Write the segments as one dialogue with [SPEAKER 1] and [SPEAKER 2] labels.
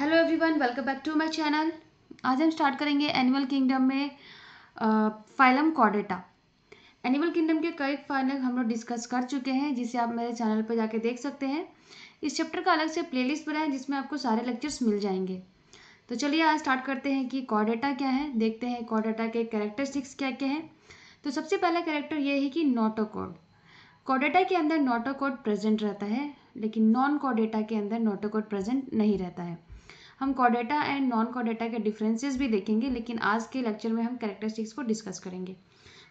[SPEAKER 1] hello everyone welcome back to my channel आज हम start करेंगे एनिमल किंगडम में फाइलम कॉडेटा एनिमल किंगडम के कई फाइलम हम लोग डिस्कस कर चुके हैं जिसे आप मेरे चैनल पर जाके देख सकते हैं इस चैप्टर का अलग से प्लेलिस्ट बनाए जिसमें आपको सारे लेक्चर्स मिल जाएंगे तो चलिए आज स्टार्ट करते हैं कि कॉडेटा क्या है देखते हैं कॉडेटा के कैरेक्टरिस्टिक्स क्या क्या हैं तो सबसे पहला कैरेक्टर ये है कि नोटोकोड कॉडेटा के अंदर नोटोकोड प्रेजेंट रहता है लेकिन नॉन कॉडेटा के अंदर नोटोकोड प्रेजेंट नहीं रहता है हम कॉडेटा एंड नॉन कॉडेटा के डिफरेंसेस भी देखेंगे लेकिन आज के लेक्चर में हम करेक्टरिस्टिक्स को डिस्कस करेंगे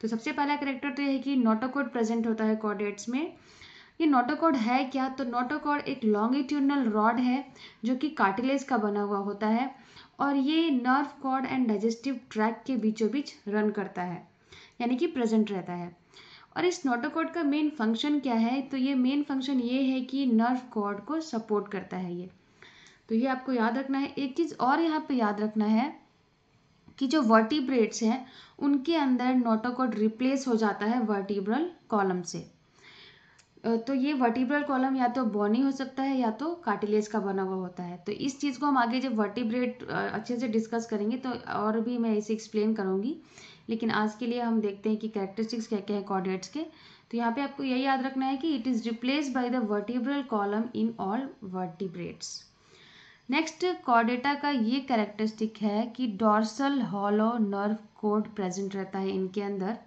[SPEAKER 1] तो सबसे पहला करेक्टर तो यह है कि नोटोकोड प्रेजेंट होता है कॉडेट्स में ये नोटोकॉड है क्या तो नोटोकॉड एक लॉन्गिट्यूडनल रॉड है जो कि कार्टिलेज का बना हुआ होता है और ये nerve cord and digestive tract के बीचों बीच रन करता है यानी कि प्रेजेंट रहता है और इस नोटोकॉड का मेन फंक्शन क्या है तो ये मेन फंक्शन ये है कि नर्व कॉड को सपोर्ट करता है ये तो ये आपको याद रखना है एक चीज़ और यहाँ पे याद रखना है कि जो वर्टिब्रेट्स हैं उनके अंदर नोटोकोड रिप्लेस हो जाता है वर्टिब्रल कॉलम से तो ये वर्टिब्रल कॉलम या तो बॉनी हो सकता है या तो कार्टिलेज का बना हुआ होता है तो इस चीज़ को हम आगे जब वर्टिब्रेट अच्छे से डिस्कस करेंगे तो और भी मैं इसे एक्सप्लेन करूँगी लेकिन आज के लिए हम देखते हैं कि कैरेक्टरिस्टिक्स क्या क्या है कॉर्डिनेट्स के तो यहाँ पे आपको यही याद रखना है कि it is replace by the vertebral column in all vertebrates next Chordata का ये करेक्टरिस्टिक है कि dorsal hollow nerve cord present रहता है इनके अंदर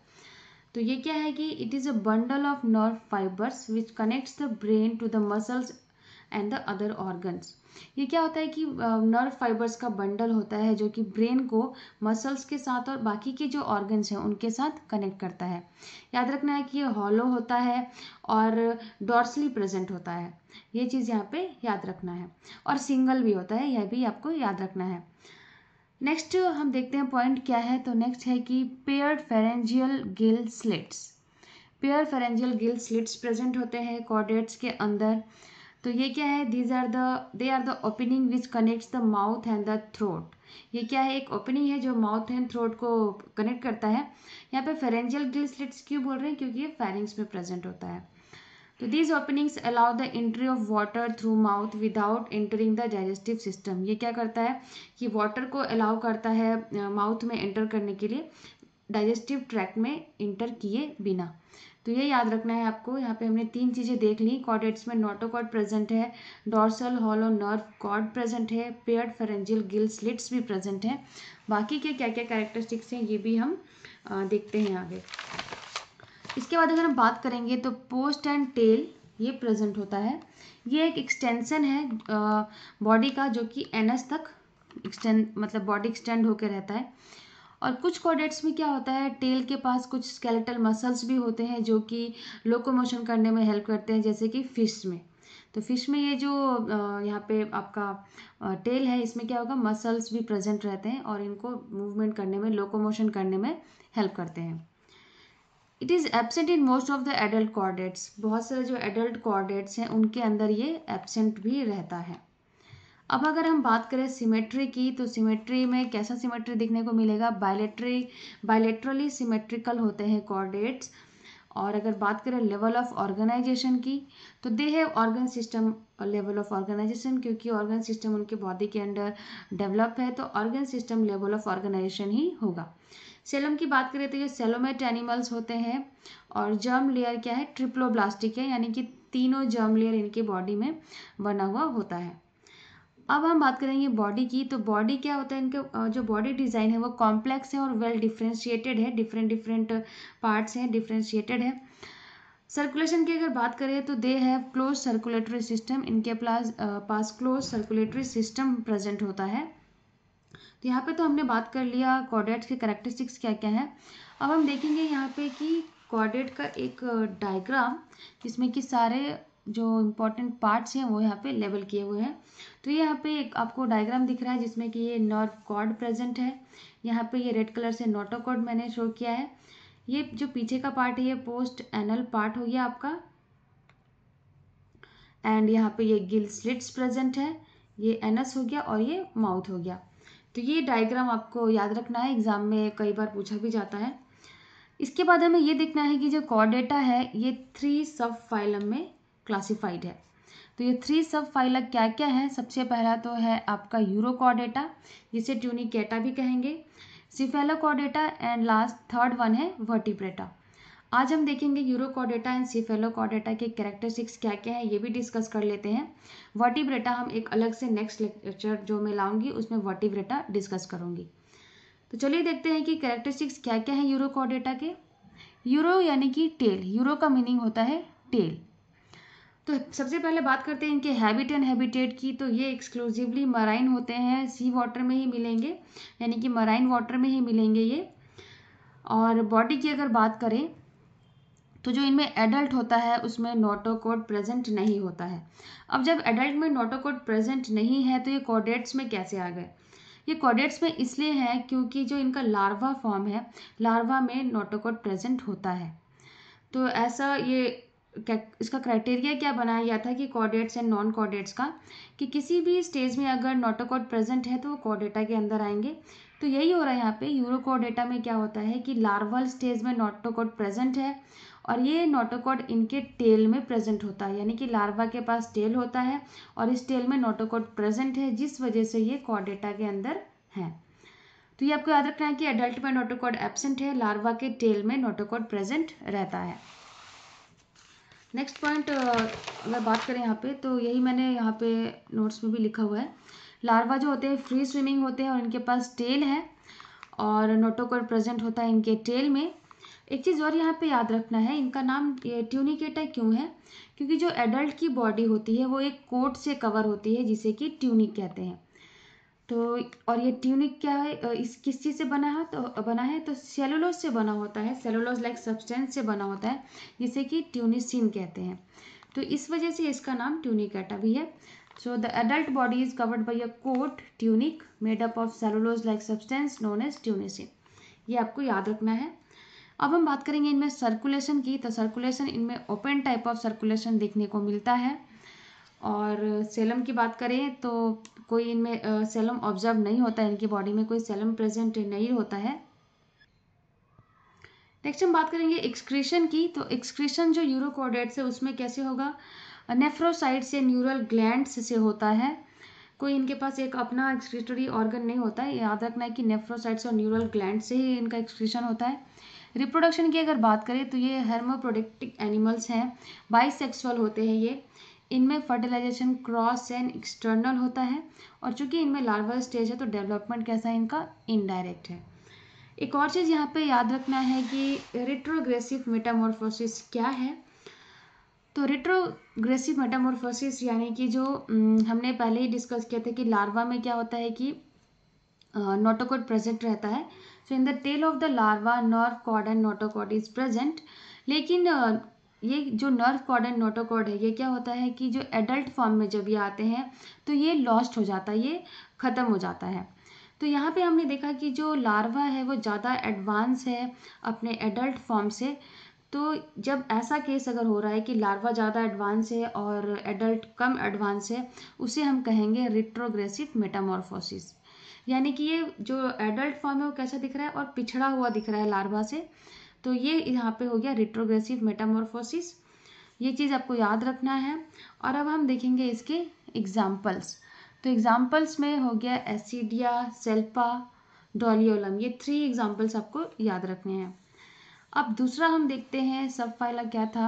[SPEAKER 1] तो ये क्या है कि it is a bundle of nerve fibres which connects the brain to the muscles and the other organs ये क्या होता है कि नर्व फाइबर्स का बंडल होता है जो कि ब्रेन को मसल्स के साथ और बाकी के जो ऑर्गन्स हैं उनके साथ कनेक्ट करता है याद रखना है कि ये हॉलो होता है और डॉर्सली प्रेजेंट होता है ये चीज़ यहाँ पे याद रखना है और सिंगल भी होता है यह भी आपको याद रखना है नेक्स्ट हम देखते हैं पॉइंट क्या है तो नेक्स्ट है कि paired pharyngeal gill slits pair pharyngeal gill slits present होते हैं कॉर्डेट्स के अंदर तो ये क्या है these are the they are the opening which connects the mouth and the throat ये क्या है एक ओपनिंग है जो माउथ एंड थ्रोट को कनेक्ट करता है यहाँ पे फेरेंजियल गिल स्लिट्स क्यों बोल रहे हैं क्योंकि ये फेरिंग्स में प्रेजेंट होता है तो these openings allow the entry of water through mouth without entering the digestive system ये क्या करता है कि वाटर को अलाउ करता है माउथ में एंटर करने के लिए डाइजेस्टिव ट्रैक में इंटर किए बिना तो ये याद रखना है आपको यहाँ पे हमने तीन चीज़ें देख ली कॉडेट्स में नोटोकॉड प्रेजेंट है dorsal hollow nerve cord present है पेयर्ड फेरेंजियल गिल स्लिट्स भी प्रेजेंट हैं बाकी के क्या क्या कैरेक्टरिस्टिक्स हैं ये भी हम देखते हैं आगे इसके बाद अगर हम बात करेंगे तो पोस्ट एंड टेल ये प्रेजेंट होता है ये एक एक्सटेंसन है बॉडी का जो कि एनस तक एक्सटेंड मतलब बॉडी एक्सटेंड होकर रहता है और कुछ कॉडेट्स में क्या होता है टेल के पास कुछ स्केलेटल मसल्स भी होते हैं जो कि लोकोमोशन करने में हेल्प करते हैं जैसे कि फिश में तो फिश में ये जो यहाँ पे आपका टेल है इसमें क्या होगा मसल्स भी प्रेजेंट रहते हैं और इनको मूवमेंट करने में लोकोमोशन करने में हेल्प करते हैं it is absent in most of the adult chordates बहुत सारे जो एडल्ट कॉर्डेट्स हैं उनके अंदर ये एबसेंट भी रहता है अब अगर हम बात करें सिमेट्री की तो सिमेट्री में कैसा सिमेट्री दिखने को मिलेगा बायलेट्री बायलेट्रली सिमेट्रिकल होते हैं कॉर्डेट्स और अगर बात करें लेवल ऑफ ऑर्गेनाइजेशन की तो दे है organ system level of organisation क्योंकि ऑर्गन सिस्टम उनके बॉडी के अंडर डेवलप है तो organ system level of organisation ही होगा सेलम की बात करें तो ये सेलोमेट एनिमल्स होते हैं और जर्म लेयर क्या है ट्रिप्लोब्लास्टिक है यानी कि तीनों जर्म लेयर इनके बॉडी में बना हुआ होता है अब हम बात करेंगे बॉडी की तो बॉडी क्या होता है इनके जो बॉडी डिज़ाइन है वो कॉम्प्लेक्स है और वेल डिफ्रेंशिएटेड है डिफरेंट डिफरेंट पार्ट्स हैं डिफ्रेंशिएटेड है सर्कुलेशन की अगर बात करें तो they have close circulatory system इनके प्लास पास क्लोज सर्कुलेटरी सिस्टम प्रेजेंट होता है तो यहाँ पे तो हमने बात कर लिया कॉर्डेट्स के करेक्टरिस्टिक्स क्या क्या है अब हम देखेंगे यहाँ पे कि कॉर्डेट का एक डायग्राम जिसमें कि सारे जो इम्पोर्टेंट पार्ट्स हैं वो यहाँ पे लेबल किए हुए हैं तो ये यहाँ पे एक आपको डायग्राम दिख रहा है जिसमें कि ये नॉर्व कॉर्ड प्रेजेंट है यहाँ पे ये रेड कलर से नोटो कॉर्ड मैंने शो किया है ये जो पीछे का पार्ट है ये पोस्ट एनल पार्ट हो गया आपका एंड यहाँ पे ये गिल स्लिट्स प्रेजेंट है ये एनस हो गया और ये माउथ हो गया तो ये डायग्राम आपको याद रखना है एग्जाम में कई बार पूछा भी जाता है इसके बाद हमें ये देखना है कि जो कॉर्डेटा है ये थ्री सब फाइलम में क्लासिफाइड है तो ये थ्री सब फाइला क्या क्या है सबसे पहला तो है आपका यूरोकॉडेटा जिसे ट्यूनिकेटा भी कहेंगे Cephalochordata and last third one है वर्टिप्रेटा आज हम देखेंगे यूरोकॉडेटा एंड सिफेलोकॉडेटा के कैरेक्टरिस्टिक्स क्या क्या है ये भी डिस्कस कर लेते हैं वर्टिब्रेटा हम एक अलग से नेक्स्ट लेक्चर जो मैं लाऊंगी उसमें वर्टिब्रेटा डिस्कस करूंगी तो चलिए देखते हैं कि कैरेक्टरिस्टिक्स क्या क्या है यूरोकॉडेटा के यूरो यानी कि टेल यूरो का मीनिंग होता है टेल तो सबसे पहले बात करते हैं इनके हैबिट एंड हैबिटेट की तो ये एक्सक्लूसिवली मराइन होते हैं सी वाटर में ही मिलेंगे यानी कि मराइन वाटर में ही मिलेंगे ये और बॉडी की अगर बात करें तो जो इनमें एडल्ट होता है उसमें नोटोकोड प्रेजेंट नहीं होता है अब जब एडल्ट में नोटोकोड प्रेजेंट नहीं है तो ये कॉडेट्स में कैसे आ गए ये कॉडेट्स में इसलिए हैं क्योंकि जो इनका लार्वा फॉर्म है लार्वा में नोटोकोड प्रेजेंट होता है तो ऐसा ये इसका क्राइटेरिया क्या बनाया गया था कि कॉर्डेट्स एंड नॉन कॉर्डेट्स का कि किसी भी स्टेज में अगर नोटोकॉड प्रेजेंट है तो वो कॉर्डेटा के अंदर आएंगे तो यही हो रहा है यहाँ पे यूरोकॉर्डेटा में क्या होता है कि लार्वल स्टेज में नोटोकॉड प्रेजेंट है और ये नोटोकॉड इनके टेल में प्रेजेंट होता है यानी कि लार्वा के पास टेल होता है और इस टेल में नोटोकॉड प्रेजेंट है जिस वजह से ये कॉर्डेटा के अंदर है तो ये आपको याद रखना है कि एडल्ट में नोटोकॉड एबसेंट है लार्वा के टेल में नोटोकॉड प्रेजेंट रहता है नेक्स्ट पॉइंट अगर बात करें यहाँ पे तो यही मैंने यहाँ पे नोट्स में भी लिखा हुआ है लार्वा जो होते हैं फ्री स्विमिंग होते हैं और इनके पास टेल है और नोटोकोर प्रेजेंट होता है इनके टेल में एक चीज़ और यहाँ पे याद रखना है इनका नाम ट्यूनिकेटा क्यों है क्योंकि जो एडल्ट की बॉडी होती है वो एक कोट से कवर होती है जिसे कि ट्यूनिक कहते हैं तो और ये ट्यूनिक क्या है इस किस चीज़ से बना है तो बना है तो सेलुलोज से बना होता है सेलुलोज लाइक सब्सटेंस से बना होता है जिसे कि ट्यूनिसिन कहते हैं तो इस वजह से इसका नाम ट्यूनिकाटा भी है so the adult body is covered by a coat tunic made up of cellulose like substance known as tunicin ये आपको याद रखना है अब हम बात करेंगे इनमें सर्कुलेशन की तो सर्कुलेशन इनमें ओपन टाइप ऑफ सर्कुलेशन देखने को मिलता है और सेलम की बात करें तो कोई इनमें सेलम ऑब्जर्व नहीं होता है इनकी बॉडी में कोई सेलम प्रेजेंट नहीं होता है नेक्स्ट हम बात करेंगे एक्सक्रीशन की तो एक्सक्रीशन जो यूरोकोडेट्स है उसमें कैसे होगा नेफ्रोसाइड से न्यूरल ग्लैंड से होता है कोई इनके पास एक अपना एक्सक्रीटरी ऑर्गन नहीं होता है याद रखना है कि नेफ्रोसाइट्स और न्यूरल ग्लैंड से ही इनका एक्सक्रीशन होता है रिप्रोडक्शन की अगर बात करें तो ये हर्मोप्रोडक्टिक एनिमल्स हैं बाइसेक्सुअल होते हैं ये इनमें फर्टिलाइजेशन क्रॉस एंड एक्सटर्नल होता है और चूंकि इनमें लार्वल स्टेज है तो डेवलपमेंट कैसा है इनका इनडायरेक्ट है एक और चीज़ यहाँ पे याद रखना है कि रिट्रोग्रेसिव मेटामोरफोसिस क्या है तो रिट्रोग्रेसिव मेटामोरफोसिस यानी कि जो हमने पहले ही डिस्कस किया था कि लार्वा में क्या होता है कि नोटोकोड प्रेजेंट रहता है so in the tail of the larva nerve cord and notochord is present लेकिन ये जो नर्व कॉर्ड एंड नोटोकॉर्ड है ये क्या होता है कि जो एडल्ट फॉर्म में जब ये आते हैं तो ये लॉस्ट हो जाता है ये ख़त्म हो जाता है तो यहाँ पे हमने देखा कि जो लार्वा है वो ज़्यादा एडवांस है अपने एडल्ट फॉर्म से तो जब ऐसा केस अगर हो रहा है कि लार्वा ज़्यादा एडवांस है और एडल्ट कम एडवांस है उसे हम कहेंगे रिट्रोग्रेसिव मेटामॉर्फोसिस यानी कि ये जो एडल्ट फॉर्म है वो कैसा दिख रहा है और पिछड़ा हुआ दिख रहा है लार्वा से तो ये यहाँ पे हो गया रिट्रोग्रेसिव मेटामोरफोसिस ये चीज़ आपको याद रखना है और अब हम देखेंगे इसके एग्जाम्पल्स तो एग्जाम्पल्स में हो गया एसिडिया सेल्पा डोलियोलम ये थ्री एग्जाम्पल्स आपको याद रखने हैं अब दूसरा हम देखते हैं सब फाइला क्या था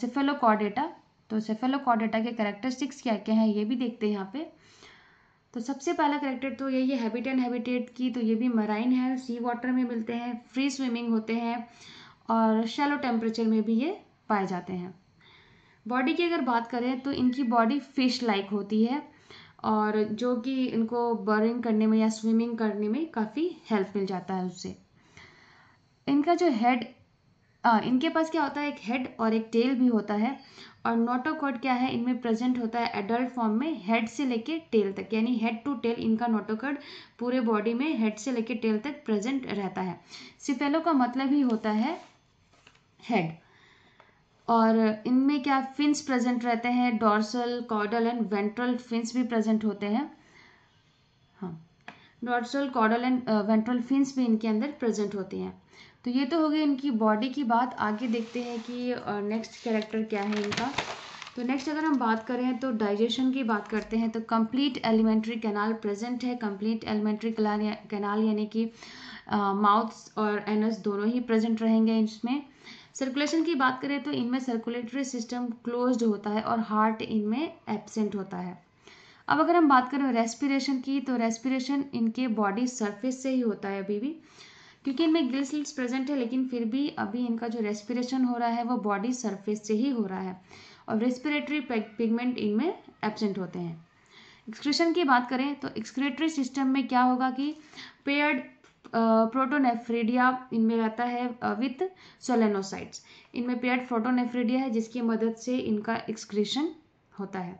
[SPEAKER 1] सेफेलोकॉडेटा तो सेफेलोकॉडेटा के करेक्टरिस्टिक्स क्या क्या हैं ये भी देखते हैं यहाँ पे तो सबसे पहला करेक्टर तो यही है हैबिट एंड हैबिटेट की तो ये भी मराइन है सी वाटर में मिलते हैं फ्री स्विमिंग होते हैं और शेलो टेम्परेचर में भी ये पाए जाते हैं बॉडी की अगर बात करें तो इनकी बॉडी फिश लाइक होती है और जो कि इनको बर्निंग करने में या स्विमिंग करने में काफ़ी हेल्प मिल जाता है उससे इनका जो हेड हाँ, इनके पास क्या होता है एक हेड और एक टेल भी होता है और नोटोकॉड क्या है इनमें प्रेजेंट होता है एडल्ट फॉर्म में हेड से लेके टेल तक यानी हेड टू टेल इनका नोटोकॉड पूरे बॉडी में हेड से लेके टेल तक प्रेजेंट रहता है सिफेलो का मतलब ही होता है हेड और इनमें क्या फिन्स प्रेजेंट रहते हैं dorsal caudal and ventral fins भी प्रेजेंट होते हैं dorsal caudal and ventral fins भी इनके अंदर प्रेजेंट होते हैं तो ये तो हो गई इनकी बॉडी की बात आगे देखते हैं कि नेक्स्ट कैरेक्टर क्या है इनका तो नेक्स्ट अगर हम बात करें तो डाइजेशन की बात करते हैं तो कंप्लीट एलिमेंट्री कैनाल प्रेजेंट है कंप्लीट एलिमेंट्री कैनाल यानी कि माउथ्स और एनस दोनों ही प्रेजेंट रहेंगे इसमें सर्कुलेशन की बात करें तो इनमें सर्कुलेटरी सिस्टम क्लोज्ड होता है और हार्ट इनमें एबसेंट होता है अब अगर हम बात करें रेस्पिरेशन की तो रेस्पिरेशन इनके बॉडी सरफेस से ही होता है अभी भी क्योंकि इनमें गिल प्रेजेंट है लेकिन फिर भी अभी इनका जो रेस्पिरेशन हो रहा है वो बॉडी सरफेस से ही हो रहा है और रेस्पिरेटरी पिगमेंट इनमें एबसेंट होते हैं एक्सक्रेशन की बात करें तो एक्सक्रेटरी सिस्टम में क्या होगा कि पेयर्ड प्रोटोनेफ्रीडिया इनमें रहता है विथ सोलेनोसाइट्स इनमें पेयर्ड प्रोटोनेफ्रीडिया है जिसकी मदद से इनका एक्सक्रेशन होता है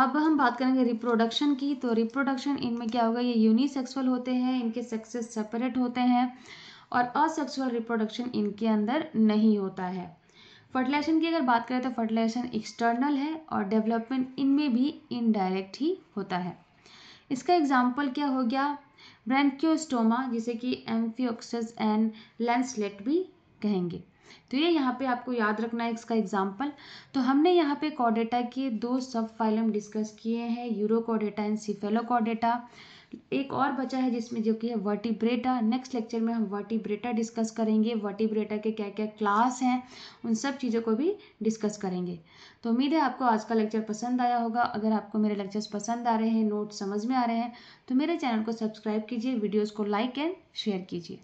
[SPEAKER 1] अब हम बात करेंगे रिप्रोडक्शन की तो रिप्रोडक्शन इनमें क्या होगा ये यूनिसेक्सुअल होते हैं इनके सेक्सेस सेपरेट होते हैं और असेक्सुअल रिप्रोडक्शन इनके अंदर नहीं होता है फर्टिलाइजेशन की अगर बात करें तो फर्टिलाइजेशन एक्सटर्नल है और डेवलपमेंट इनमें भी इनडायरेक्ट ही होता है इसका एग्जाम्पल क्या हो गया ब्रैंक्योस्टोमा जिसे कि एम्फियोक्सिस एंड लेंसलेट भी कहेंगे तो ये यहाँ पे आपको याद रखना है इसका एग्जाम्पल तो हमने यहाँ पे कॉडेटा के दो सब फाइलम डिस्कस किए हैं Urochordata and Cephalochordata एक और बचा है जिसमें जो कि है वर्टिब्रेटा नेक्स्ट लेक्चर में हम वर्टिब्रेटा डिस्कस करेंगे वर्टिब्रेटा के क्या क्या क्लास हैं उन सब चीज़ों को भी डिस्कस करेंगे तो उम्मीद है आपको आज का लेक्चर पसंद आया होगा अगर आपको मेरे लेक्चर्स पसंद आ रहे हैं नोट्स समझ में आ रहे हैं तो मेरे चैनल को सब्सक्राइब कीजिए वीडियोज़ को लाइक एंड शेयर कीजिए